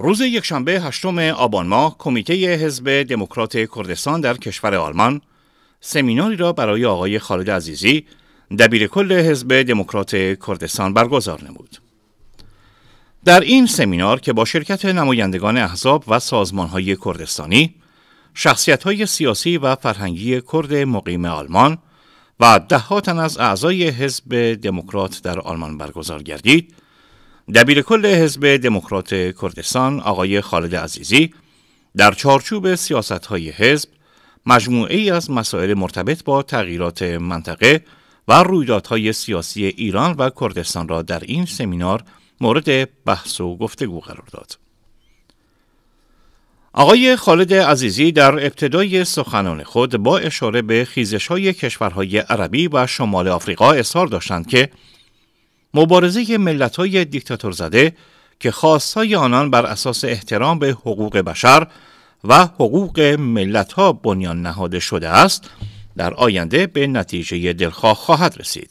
روز یکشنبه هشتم آبان ماه کمیته حزب دموکرات کردستان در کشور آلمان سمیناری را برای آقای خالد عزیزی دبیر کل حزب دموکرات کردستان برگزار نمود. در این سمینار که با شرکت نمایندگان احزاب و سازمانهای کردستانی، های سیاسی و فرهنگی کرد مقیم آلمان و دهها تن از اعضای حزب دموکرات در آلمان برگزار گردید، دبیر کل حزب دموکرات کردستان آقای خالد عزیزی در چارچوب سیاست های حزب مجموعه ای از مسائل مرتبط با تغییرات منطقه و رویدادهای سیاسی ایران و کردستان را در این سمینار مورد بحث و گفتگو قرار داد. آقای خالد عزیزی در ابتدای سخنان خود با اشاره به خیزش های کشورهای عربی و شمال آفریقا اظهار داشتند که مبارزه ملت های دیکتاتور زده که خواستای آنان بر اساس احترام به حقوق بشر و حقوق ملت ها بنیان نهاده شده است در آینده به نتیجه دلخواه خواهد رسید.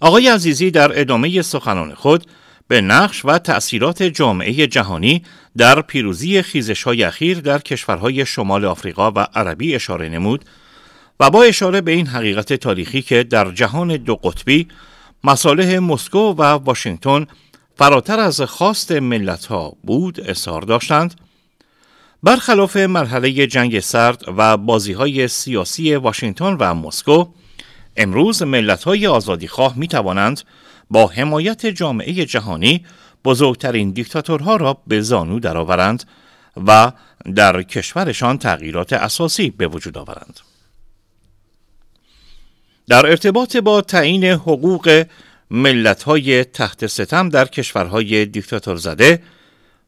آقای عزیزی در ادامه سخنان خود به نقش و تأثیرات جامعه جهانی در پیروزی خیزش های اخیر در کشورهای شمال آفریقا و عربی اشاره نمود و با اشاره به این حقیقت تاریخی که در جهان دو قطبی مصالح مسکو و واشنگتن فراتر از خواست ملت ها بود اصرار داشتند برخلاف مرحله جنگ سرد و بازی های سیاسی واشنگتن و مسکو امروز ملت های آزادی خواه می توانند با حمایت جامعه جهانی بزرگترین دیکتاتورها را به زانو درآورند و در کشورشان تغییرات اساسی به وجود آورند. در ارتباط با تعیین حقوق ملت‌های تحت ستم در کشورهای دیکتاتور زده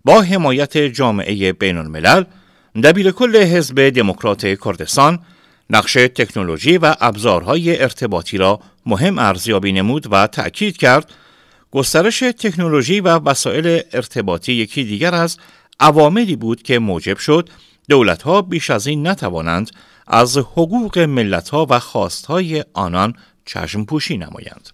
با حمایت جامعه بین الملل دبیر کل حزب دموکرات کردستان نقشه تکنولوژی و ابزارهای ارتباطی را مهم ارزیابی نمود و تأکید کرد گسترش تکنولوژی و وسایل ارتباطی یکی دیگر از عواملی بود که موجب شد دولتها بیش از این نتوانند از حقوق ها و های آنان چشم پوشی نمایند.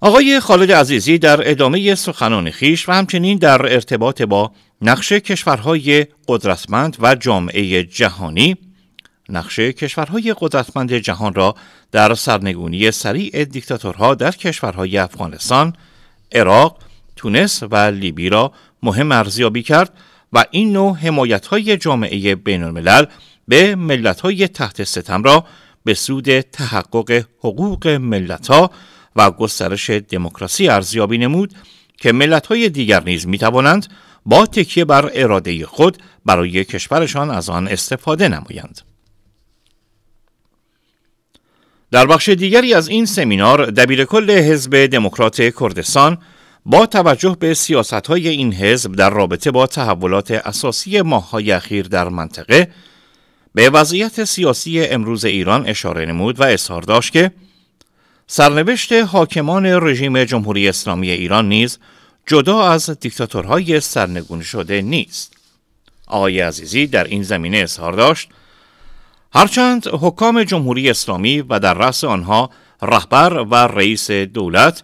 آقای خالد عزیزی در ادامه سخنان خیش و همچنین در ارتباط با نقش کشورهای قدرتمند و جامعه جهانی نقش کشورهای قدرتمند جهان را در سرنگونی سریع دیکتاتورها در کشورهای افغانستان، عراق، تونس و لیبی را مهم ارزیابی کرد و این نوع حمایت های جامعه بین الملل به ملت های تحت ستم را به سود تحقق حقوق ملت ها و گسترش دموکراسی ارزیابی نمود که ملت های دیگر نیز می توانند با تکیه بر اراده خود برای کشورشان از آن استفاده نمایند. در بخش دیگری از این سمینار دبیرکل حزب دموکرات کردستان با توجه به سیاست های این حزب در رابطه با تحولات اساسی های اخیر در منطقه به وضعیت سیاسی امروز ایران اشاره نمود و اظهار داشت که سرنوشت حاکمان رژیم جمهوری اسلامی ایران نیز جدا از دیکتاتورهای سرنگون شده نیست. آقای عزیزی در این زمینه اظهار داشت هرچند حکام جمهوری اسلامی و در رأس آنها رهبر و رئیس دولت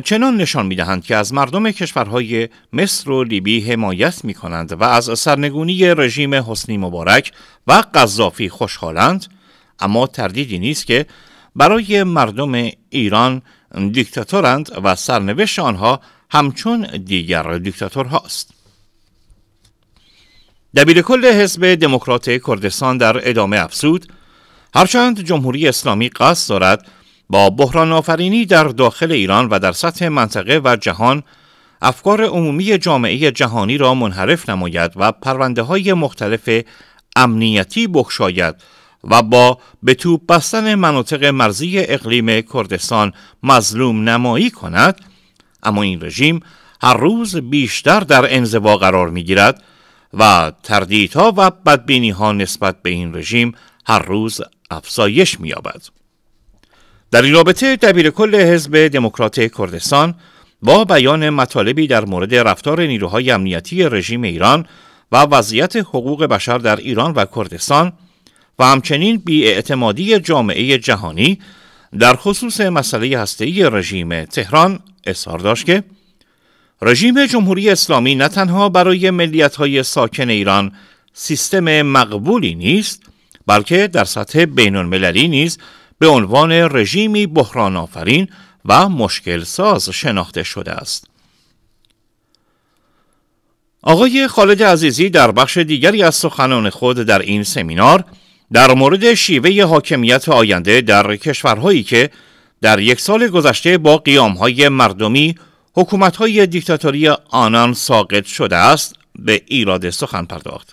چنان نشان می دهند که از مردم کشورهای مصر و لیبی حمایت می کنند و از سرنگونی رژیم حسنی مبارک و قذافی خوشحالند اما تردیدی نیست که برای مردم ایران دیکتاتورند و سرنوشت آنها همچون دیگر دیکتاتورهاست هاست دبیر کل حزب دموکرات کردستان در ادامه افسود هرچند جمهوری اسلامی قصد دارد با بحران آفرینی در داخل ایران و در سطح منطقه و جهان افکار عمومی جامعه جهانی را منحرف نماید و پرونده های مختلف امنیتی بخشاید و با به توپ بستن مناطق مرزی اقلیم کردستان مظلوم نمایی کند اما این رژیم هر روز بیشتر در انزوا قرار می گیرد و تردیدها و بدبینی ها نسبت به این رژیم هر روز افزایش می یابد. در این رابطه دبیر کل حزب دموکرات کردستان با بیان مطالبی در مورد رفتار نیروهای امنیتی رژیم ایران و وضعیت حقوق بشر در ایران و کردستان و همچنین بیاعتمادی جامعه جهانی در خصوص مسئله هسته‌ای رژیم تهران اظهار داشت که رژیم جمهوری اسلامی نه تنها برای ملیت‌های ساکن ایران سیستم مقبولی نیست بلکه در سطح بین‌المللی نیز به عنوان رژیمی بحران آفرین و مشکل ساز شناخته شده است. آقای خالد عزیزی در بخش دیگری از سخنان خود در این سمینار در مورد شیوه حاکمیت آینده در کشورهایی که در یک سال گذشته با قیامهای مردمی حکومتهای دیکتاتوری آنان ساقط شده است به ایراد سخن پرداخت.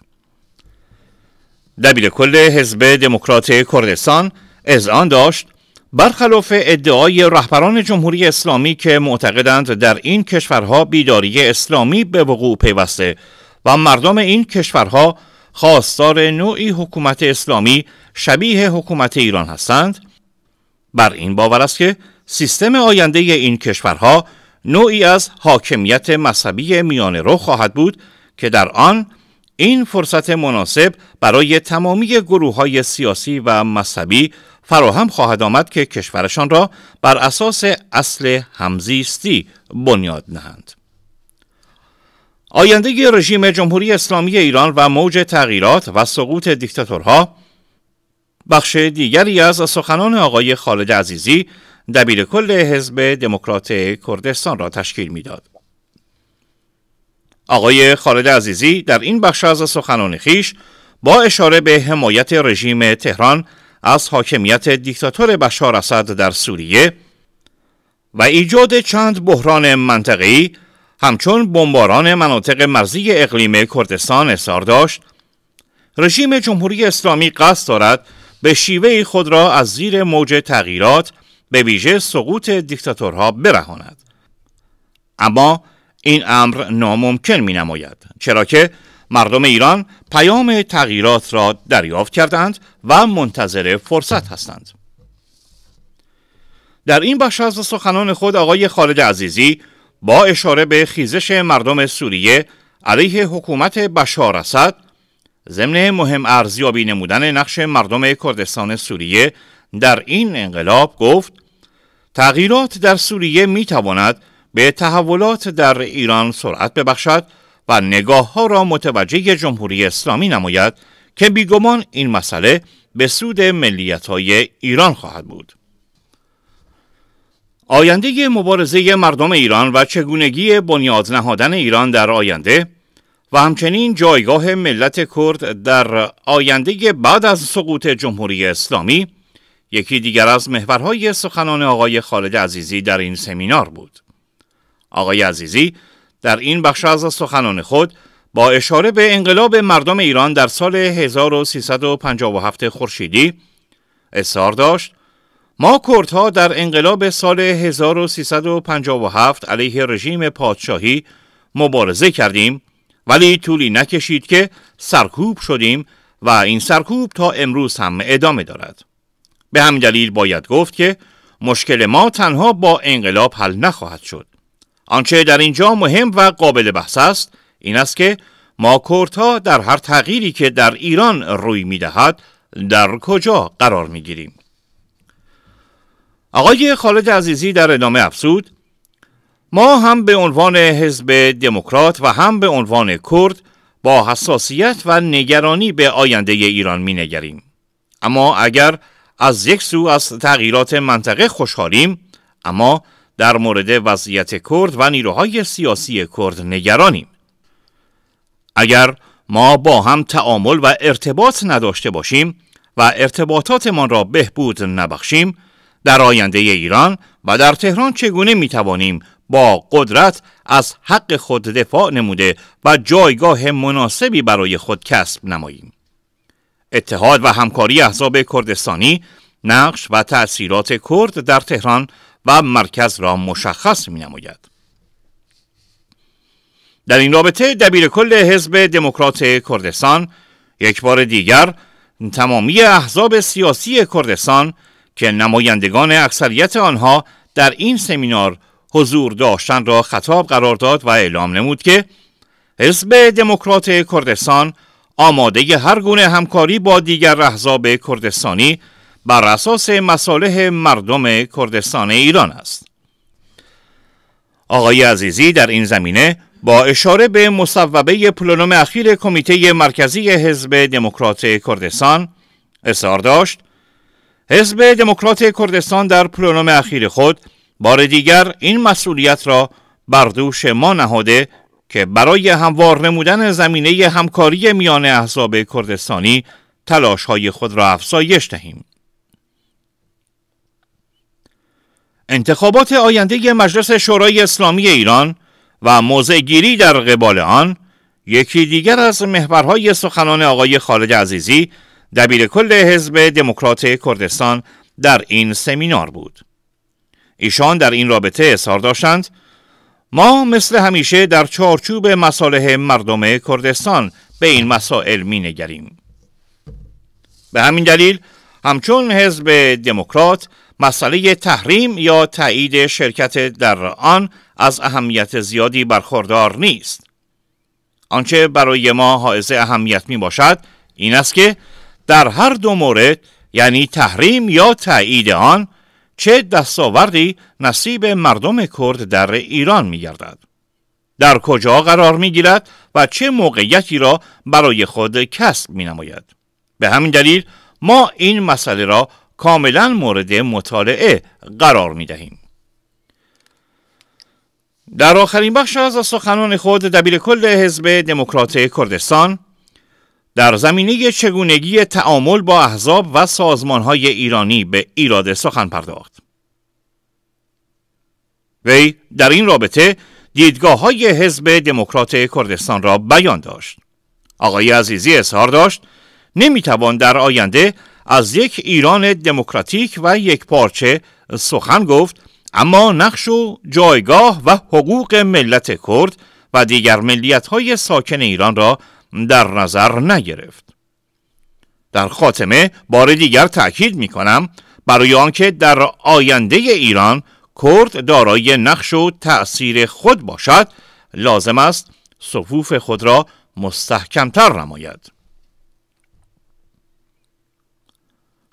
دبیر کل حزب دموکرات کردستان از آن داشت برخلاف ادعای رهبران جمهوری اسلامی که معتقدند در این کشورها بیداری اسلامی به وقوع پیوسته و مردم این کشورها خواستار نوعی حکومت اسلامی شبیه حکومت ایران هستند بر این باور است که سیستم آینده این کشورها نوعی از حاکمیت مذهبی میان رو خواهد بود که در آن این فرصت مناسب برای تمامی گروه های سیاسی و مذهبی فراهم خواهد آمد که کشورشان را بر اساس اصل همزیستی بنیاد نهند. آینده رژیم جمهوری اسلامی ایران و موج تغییرات و سقوط دیکتاتورها بخش دیگری از سخنان آقای خالد عزیزی دبیر کل حزب دموکرات کردستان را تشکیل میداد. آقای خالد عزیزی در این بخش از سخنان خیش با اشاره به حمایت رژیم تهران از حاکمیت دیکتاتور بشار اسد در سوریه و ایجاد چند بحران منطقی همچون بمباران مناطق مرزی اقلیم کردستان اظهار داشت رژیم جمهوری اسلامی قصد دارد به شیوه خود را از زیر موج تغییرات به ویژه سقوط دیکتاتورها برهاند اما این امر ناممکن می نماید چرا که مردم ایران پیام تغییرات را دریافت کردند و منتظر فرصت هستند در این بخش از سخنان خود آقای خالد عزیزی با اشاره به خیزش مردم سوریه علیه حکومت بشار اسد ضمن مهم ارزیابی نمودن نقش مردم کردستان سوریه در این انقلاب گفت تغییرات در سوریه می به تحولات در ایران سرعت ببخشد و نگاه ها را متوجه جمهوری اسلامی نماید که بیگمان این مسئله به سود ملیت های ایران خواهد بود. آینده مبارزه مردم ایران و چگونگی بنیاد نهادن ایران در آینده و همچنین جایگاه ملت کرد در آینده بعد از سقوط جمهوری اسلامی یکی دیگر از محورهای سخنان آقای خالد عزیزی در این سمینار بود. آقای عزیزی در این بخش از سخنان خود با اشاره به انقلاب مردم ایران در سال 1357 خورشیدی اصرار داشت ما کردها در انقلاب سال 1357 علیه رژیم پادشاهی مبارزه کردیم ولی طولی نکشید که سرکوب شدیم و این سرکوب تا امروز هم ادامه دارد به همین دلیل باید گفت که مشکل ما تنها با انقلاب حل نخواهد شد آنچه در اینجا مهم و قابل بحث است این است که ما کردها در هر تغییری که در ایران روی میدهد در کجا قرار میگیریم آقای خالد عزیزی در ادامه افسود ما هم به عنوان حزب دموکرات و هم به عنوان کرد با حساسیت و نگرانی به آینده ایران می نگریم. اما اگر از یک سو از تغییرات منطقه خوشحالیم اما در مورد وضعیت کرد و نیروهای سیاسی کرد نگرانیم اگر ما با هم تعامل و ارتباط نداشته باشیم و ارتباطاتمان را بهبود نبخشیم در آینده ایران و در تهران چگونه می توانیم با قدرت از حق خود دفاع نموده و جایگاه مناسبی برای خود کسب نماییم اتحاد و همکاری احزاب کردستانی نقش و تأثیرات کرد در تهران و مرکز را مشخص می نموید. در این رابطه دبیر کل حزب دموکرات کردستان یک بار دیگر تمامی احزاب سیاسی کردستان که نمایندگان اکثریت آنها در این سمینار حضور داشتن را خطاب قرار داد و اعلام نمود که حزب دموکرات کردستان آماده هر گونه همکاری با دیگر احزاب کردستانی بر اساس مصالح مردم کردستان ایران است آقای عزیزی در این زمینه با اشاره به مصوبه پلونوم اخیر کمیته مرکزی حزب دموکرات کردستان اظهار داشت حزب دموکرات کردستان در پلونوم اخیر خود بار دیگر این مسئولیت را بر دوش ما نهاده که برای هموار نمودن زمینه همکاری میان احزاب کردستانی تلاش های خود را افزایش دهیم. انتخابات آینده مجلس شورای اسلامی ایران و موضع گیری در قبال آن یکی دیگر از محورهای سخنان آقای خالد عزیزی دبیر کل حزب دموکرات کردستان در این سمینار بود ایشان در این رابطه اظهار داشتند ما مثل همیشه در چارچوب مصالح مردم کردستان به این مسائل می نگریم. به همین دلیل همچون حزب دموکرات مسئله تحریم یا تایید شرکت در آن از اهمیت زیادی برخوردار نیست آنچه برای ما حائز اهمیت می باشد این است که در هر دو مورد یعنی تحریم یا تایید آن چه دستاوردی نصیب مردم کرد در ایران می گردد. در کجا قرار می گیرد و چه موقعیتی را برای خود کسب می نماید. به همین دلیل ما این مسئله را کاملا مورد مطالعه قرار می دهیم. در آخرین بخش از سخنان خود دبیر کل حزب دموکرات کردستان در زمینه چگونگی تعامل با احزاب و های ایرانی به ایراد سخن پرداخت. وی در این رابطه دیدگاه های حزب دموکرات کردستان را بیان داشت. آقای عزیزی اظهار داشت نمیتوان در آینده از یک ایران دموکراتیک و یک پارچه سخن گفت اما نقش و جایگاه و حقوق ملت کرد و دیگر ملیت های ساکن ایران را در نظر نگرفت. در خاتمه بار دیگر تأکید می کنم برای آنکه در آینده ایران کرد دارای نقش و تأثیر خود باشد لازم است صفوف خود را مستحکمتر نماید.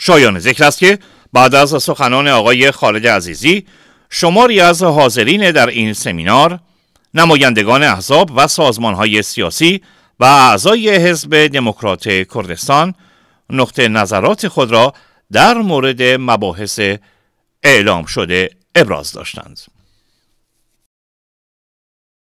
شایان ذکر است که بعد از سخنان آقای خالد عزیزی شماری از حاضرین در این سمینار نمایندگان احزاب و های سیاسی و اعضای حزب دموکرات کردستان نقطه نظرات خود را در مورد مباحث اعلام شده ابراز داشتند.